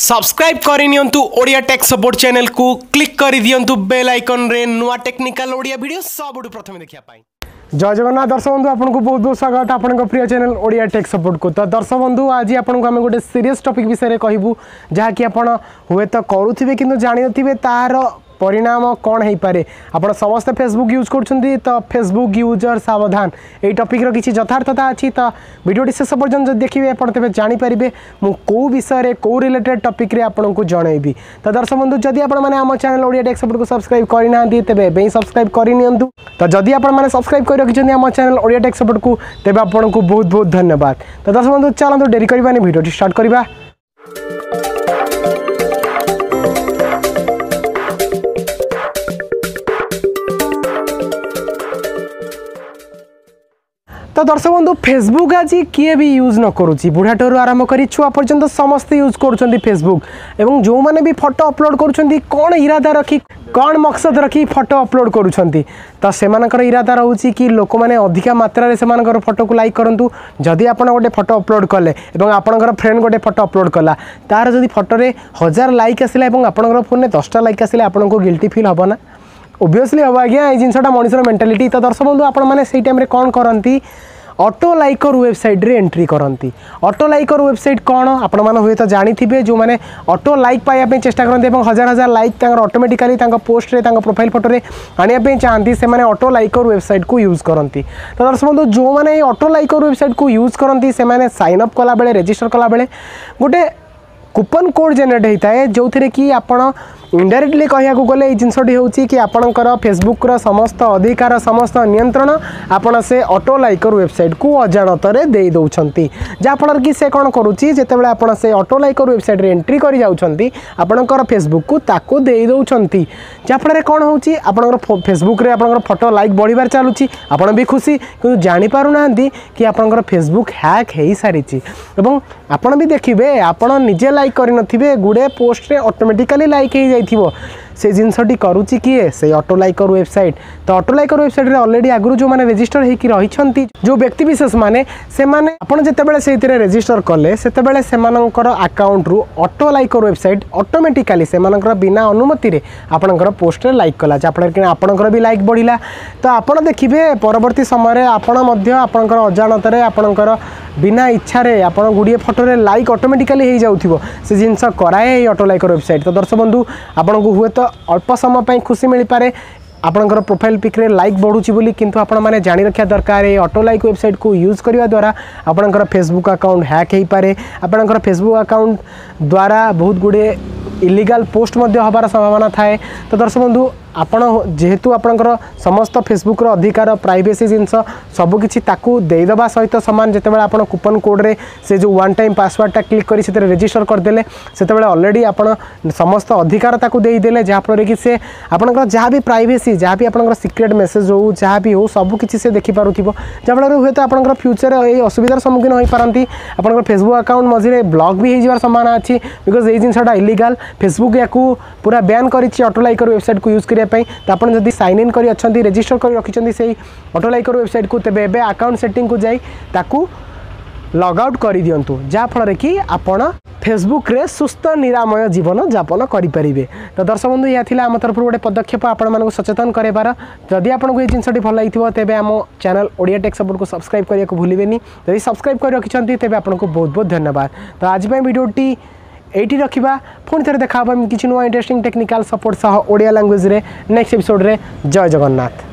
subscribe कर Odia tech support channel को click कर दिंतु बेल आइकन रे नुआ टेक्निकल ओडिया वीडियो सब प्रथम देखा जय जगन्नाथ दर्शक बंधु आपको बहुत बहुत स्वागत आप प्रिय चैनल ओडिया टेक सपोर्ट को तो दर्शक बंधु आज आपको आम गोटे सीरीयस टपिक विषय में कहूँ जहाँकि आप हूँ तो करुवे कि जानते तार परिणाम कौन हो पाए आप समस्ते फेसबुक यूज कर फेसबुक यूजर सवधान ये टपिक्र किसी यथार्थता अच्छी तो भिडियोटी शेष पर्यटन जब देखिए आप जापरेंगे मुझे कौ विषय कौ रिलेटेड टपिक्रे आपंक जनइबि तो दर्शक बंधु जदि आप चैनल ओडिया टेक्स को सब्सक्राइब करना तेज ए सब्सक्राइब करनी तो जदि आपने सब्सक्राइब कर रखी आम चैनल ओडिया टेक्स को तेज आपको बहुत बहुत धन्यवाद तो दर्शक बंधु चलो डेरी करानी भिडियो स्टार्ट करवा তো দর্শক বন্ধু ফেসবুক আজ কিয়ে বি ইউজ ন করুছি বুড়াঠার আরম্ভ করে ছুয়া পর্যন্ত সমস্তে ইউজ করছেন ফেসবুক এবং যে বি ফটো অপলোড করছেন কোণ ইরাদা রাখি কোণ মকসদ রাখি ফটো অপলোড করছেন তো সে ইরাদা রয়েছে কি লোক মানে অধিকা মাত্রায় সে ফটোকে লাইক করতু যদি আপনার গোটে ফটো অপলোড কলে এবং আপনার ফ্রেন্ড গোটে ফটো অপলোড কলা তার যদি ফটোরে হাজার লাইক আসলে এবং আপনার ফোনে দশটা লাইক আসলে আপনার গিল্টি ফিল হব না অবভিয়সলি হব আজ্ঞা এই জিনিসটা মানুষের মেন্টালিটি তো দর্শক বন্ধু আপনার সেই টাইমে কম করতে अटो लाइकर वेबसाइट रे एंट्री करती अटो लाइकर वेबसाइट कौन आपण मैंने हूँ तो जानते जो मैंने अटो लाइक पाइबा चेस्टा करते हजार हजार लाइक अटोमेटिकाली पोस्ट में प्रोफाइल फटो आने पर चाहती से मैंने अटो लाइकर वेबसाइट को यूज करती तो दर्शक बंधु जो मैंने अटो लाइकर वेबसाइट को यूज करती से सैनअप कला बेले रेजिटर कला बेल गोटे कूपन कोड जेनेट होता है जो थे कि आपड़ ଇଣ୍ଡାଇରେକ୍ଟଲି କହିବାକୁ ଗଲେ ଏଇ ଜିନିଷଟି ହେଉଛି କି ଆପଣଙ୍କର ଫେସବୁକ୍ର ସମସ୍ତ ଅଧିକାର ସମସ୍ତ ନିୟନ୍ତ୍ରଣ ଆପଣ ସେ ଅଟୋ ଲାଇକର ୱେବସାଇଟ୍କୁ ଅଜାଣତରେ ଦେଇ ଦେଉଛନ୍ତି ଯାହାଫଳରେ କି ସେ କ'ଣ କରୁଛି ଯେତେବେଳେ ଆପଣ ସେ ଅଟୋ ଲାଇକର ୱେବସାଇଟ୍ରେ ଏଣ୍ଟ୍ରି କରିଯାଉଛନ୍ତି ଆପଣଙ୍କର ଫେସବୁକ୍କୁ ତାକୁ ଦେଇ ଦେଉଛନ୍ତି ଯାହାଫଳରେ କ'ଣ ହେଉଛି ଆପଣଙ୍କର ଫେସବୁକ୍ରେ ଆପଣଙ୍କର ଫଟୋ ଲାଇକ୍ ବଢ଼ିବାର ଚାଲୁଛି ଆପଣ ବି ଖୁସି କିନ୍ତୁ ଜାଣିପାରୁନାହାନ୍ତି କି ଆପଣଙ୍କର ଫେସବୁକ୍ ହ୍ୟାକ୍ ହୋଇସାରିଛି ଏବଂ ଆପଣ ବି ଦେଖିବେ ଆପଣ ନିଜେ ଲାଇକ୍ କରିନଥିବେ ଗୁଡ଼େ ପୋଷ୍ଟରେ ଅଟୋମେଟିକାଲି ଲାଇକ୍ ହୋଇଯାଇଛି ହୋଇଥିବ ସେ ଜିନିଷଟି କରୁଛି କିଏ ସେଇ ଅଟୋ ଲାଇକର ୱେବସାଇଟ୍ ତ ଅଟୋ ଲାଇକର ୱେବସାଇଟ୍ରେ ଅଲରେଡ଼ି ଆଗରୁ ଯେଉଁମାନେ ରେଜିଷ୍ଟର ହୋଇକି ରହିଛନ୍ତି ଯେଉଁ ବ୍ୟକ୍ତିବିଶେଷମାନେ ସେମାନେ ଆପଣ ଯେତେବେଳେ ସେଇଥିରେ ରେଜିଷ୍ଟର କଲେ ସେତେବେଳେ ସେମାନଙ୍କର ଆକାଉଣ୍ଟରୁ ଅଟୋ ଲାଇକର ୱେବସାଇଟ୍ ଅଟୋମେଟିକାଲି ସେମାନଙ୍କର ବିନା ଅନୁମତିରେ ଆପଣଙ୍କର ପୋଷ୍ଟରେ ଲାଇକ୍ କଲା ଯାହାଫଳରେ କି ଆପଣଙ୍କର ବି ଲାଇକ୍ ବଢ଼ିଲା ତ ଆପଣ ଦେଖିବେ ପରବର୍ତ୍ତୀ ସମୟରେ ଆପଣ ମଧ୍ୟ ଆପଣଙ୍କର ଅଜାଣତରେ ଆପଣଙ୍କର बिना इच्छा रे आप गुड़े फटो में लाइक अटोमेटिकाली हो जिनस कराए ये अटो लाइक वेबसाइट तो दर्शक बंधु आपन हूँ तो अल्प समय पर खुशी मिल पाए आपंकर प्रोफाइल पिक्रे लाइक बढ़ुच्ची कितु आपने जाणी रखा दरकार अटो लाइक वेबसाइट को यूज करने द्वारा आपंकर फेसबुक आकाउंट हैक हो पाए आपणकर फेसबुक आकाउंट द्वारा बहुत गुड़े इलिगल पोस्ट हबार संभावना थाए तो दर्शक बंधु आपण जेहेतु आपणकर समस्त फेसबुक अधिकार प्राइसी जिनस सबकिद सहित सामान जो आप कूपन कोड्रे से जो वन टाइम पासवर्डटा क्लिक करजिस्टर करदे से अलरेडी आप समस्त अधिकार देदेले जहाँफल कि सी आपर जहाँ भी प्राइसी जहाँ भी आपंकर सिक्रेट मेसेज हो जहाँ भी हो सबकि से देखिपार जहाँफल हूँ तो आपंकर फ्यूचर ये असुविधार सम्मुखीन हो पारती आप फेसबुक आकाउंट मझे ब्लग भी होबार सामान अच्छी बिकज यही जिनसा इलिगाल फेसबुक या पूरा बैन कर अटोलाइकर वेबसाइट को यूज कर करने तो आप सैन इन कर रेजिटर कर रखिंस अटोलैकर वेबसाइट को तेज एवं आकाउंट सेटिंग ताक लग आउट कर दिंतु जहाँ फल आप फेसबुक सुस्थ निरामय जीवन जापन करेंगे तो दर्शक बंधु यह आम तरफ गोटे पदक्षेप आपण सचेतन करार जदि आपको जिनस भल लगी तेज आम चैनल ओडिया टेक् सपोर्ट को सब्सक्राइब करने को भूलेंदी सब्सक्राइब कर रखिंट तेज आपको बहुत बहुत धन्यवाद तो आज भिडटी এইটি রাখা পুঁ থেকে দেখা হব কিছু নয় ইন্টারেস্টিং টেকনিকাল সপোর্ট সহ ওড়িয়া ল্যাঙ্গুয়েজে নেক্সট এপিসোডে জয় জগন্নাথ